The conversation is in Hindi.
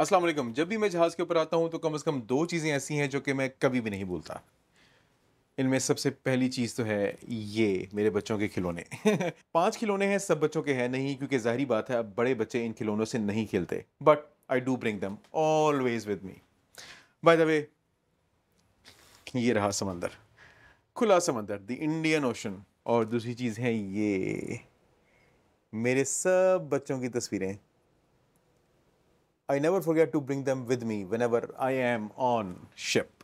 अस्सलाम वालेकुम जब भी मैं जहाज़ के ऊपर आता हूँ तो कम अज़ कम दो चीज़ें ऐसी हैं जो कि मैं कभी भी नहीं भूलता इनमें सबसे पहली चीज़ तो है ये मेरे बच्चों के खिलौने पांच खिलौने हैं सब बच्चों के हैं नहीं क्योंकि जाहरी बात है अब बड़े बच्चे इन खिलौनों से नहीं खेलते but I do bring them always with me by the way ये रहा समंदर खुला समंदर द इंडियन ओशन और दूसरी चीज़ है ये मेरे सब बच्चों की तस्वीरें I never forget to bring them with me whenever I am on ship.